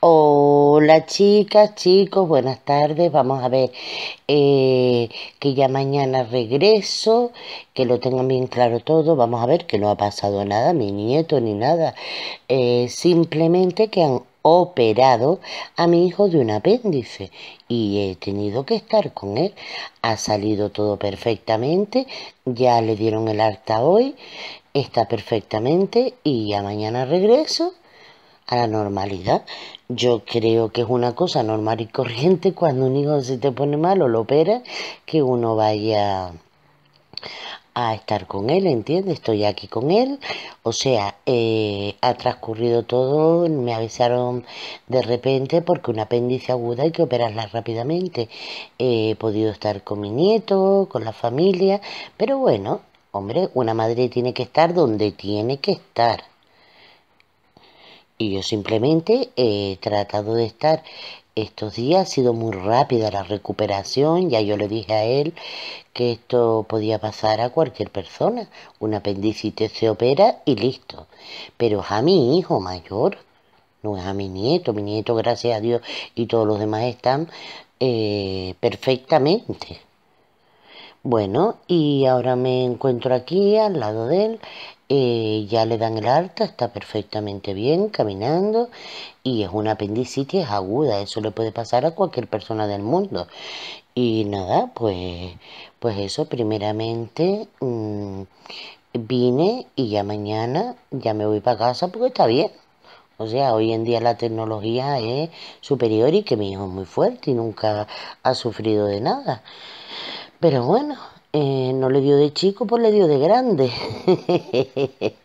Hola chicas, chicos, buenas tardes. Vamos a ver eh, que ya mañana regreso, que lo tengan bien claro todo. Vamos a ver que no ha pasado nada, mi nieto ni nada. Eh, simplemente que han operado a mi hijo de un apéndice y he tenido que estar con él. Ha salido todo perfectamente, ya le dieron el alta hoy, está perfectamente y ya mañana regreso a la normalidad. Yo creo que es una cosa normal y corriente cuando un hijo se te pone mal o lo opera, que uno vaya a estar con él, ¿entiendes? Estoy aquí con él. O sea, eh, ha transcurrido todo, me avisaron de repente porque una apéndice aguda hay que operarla rápidamente. he podido estar con mi nieto, con la familia, pero bueno, hombre, una madre tiene que estar donde tiene que estar. Y yo simplemente eh, he tratado de estar estos días, ha sido muy rápida la recuperación, ya yo le dije a él que esto podía pasar a cualquier persona, un apendicitis se opera y listo. Pero es a mi hijo mayor, no es a mi nieto, mi nieto gracias a Dios y todos los demás están eh, perfectamente. Bueno, y ahora me encuentro aquí al lado de él. Eh, ya le dan el alta, está perfectamente bien caminando y es una apendicitis aguda, eso le puede pasar a cualquier persona del mundo. Y nada, pues, pues eso, primeramente mm, vine y ya mañana ya me voy para casa porque está bien. O sea, hoy en día la tecnología es superior y que mi hijo es muy fuerte y nunca ha sufrido de nada. Pero bueno, eh, no le dio de chico, pues le dio de grande.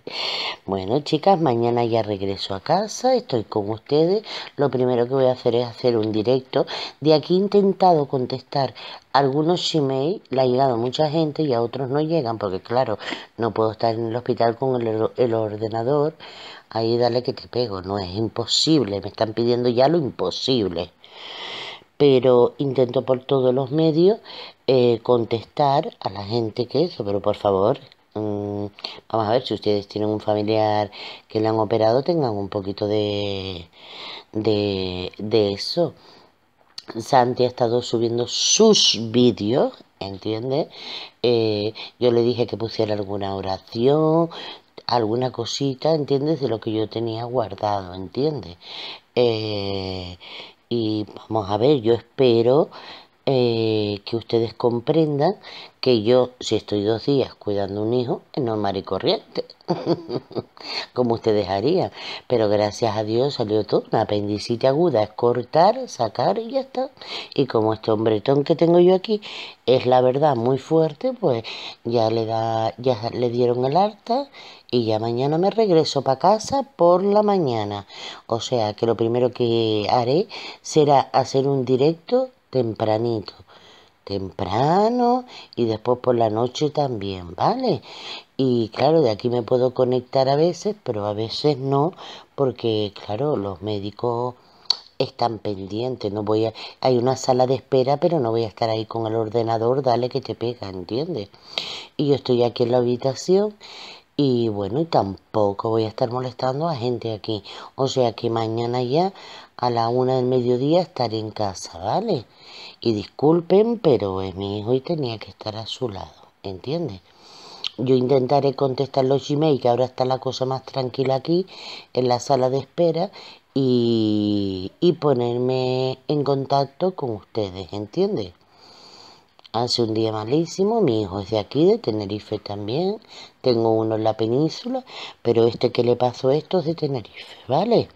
bueno, chicas, mañana ya regreso a casa, estoy con ustedes. Lo primero que voy a hacer es hacer un directo. De aquí he intentado contestar algunos Gmail, le ha llegado mucha gente y a otros no llegan, porque claro, no puedo estar en el hospital con el, el ordenador. Ahí dale que te pego, no es imposible, me están pidiendo ya lo imposible pero intento por todos los medios eh, contestar a la gente que eso, pero por favor, mm, vamos a ver si ustedes tienen un familiar que le han operado, tengan un poquito de, eso. Santi ha estado subiendo sus vídeos, ¿entiendes? Eh, yo le dije que pusiera alguna oración, alguna cosita, ¿entiendes? De lo que yo tenía guardado, ¿entiendes? Eh, y vamos a ver, yo espero eh, que ustedes comprendan que yo, si estoy dos días cuidando un hijo, es normal y corriente, como ustedes harían. Pero gracias a Dios salió todo, una apendicitis aguda, es cortar, sacar y ya está. Y como este hombretón que tengo yo aquí es la verdad muy fuerte, pues ya le, da, ya le dieron el harta y ya mañana me regreso para casa por la mañana. O sea que lo primero que haré será hacer un directo tempranito, temprano y después por la noche también, ¿vale? Y claro, de aquí me puedo conectar a veces, pero a veces no, porque claro, los médicos están pendientes, no voy a, hay una sala de espera, pero no voy a estar ahí con el ordenador, dale que te pega, ¿entiendes? Y yo estoy aquí en la habitación y bueno, y tampoco voy a estar molestando a gente aquí. O sea que mañana ya a la una del mediodía estaré en casa, ¿vale? Y disculpen, pero es eh, mi hijo y tenía que estar a su lado, ¿entiendes? Yo intentaré contestar los Gmail, que ahora está la cosa más tranquila aquí, en la sala de espera, y, y ponerme en contacto con ustedes, ¿entiendes? Hace un día malísimo, mi hijo es de aquí, de Tenerife también. Tengo uno en la península, pero este que le pasó esto es de Tenerife, ¿vale?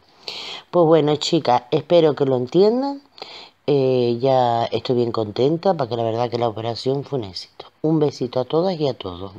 Pues bueno, chicas, espero que lo entiendan. Eh, ya estoy bien contenta, para que la verdad que la operación fue un éxito. Un besito a todas y a todos.